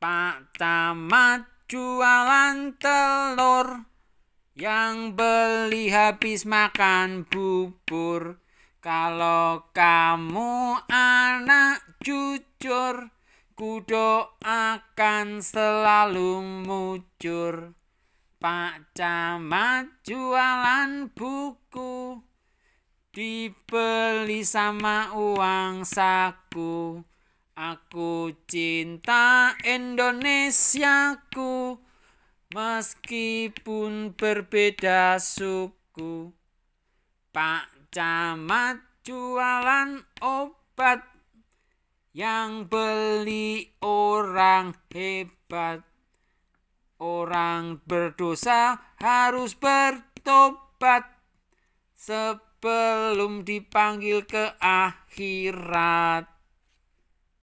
Pak Camat jualan telur yang beli habis makan bubur. Kalau kamu anak jujur, kudo akan selalu mujur. Pak Camat jualan buku dibeli sama uang saku. Aku cinta Indonesiaku meskipun berbeda suku. Pak Camat jualan obat yang beli orang hebat. Orang berdosa harus bertobat sebelum dipanggil ke akhirat.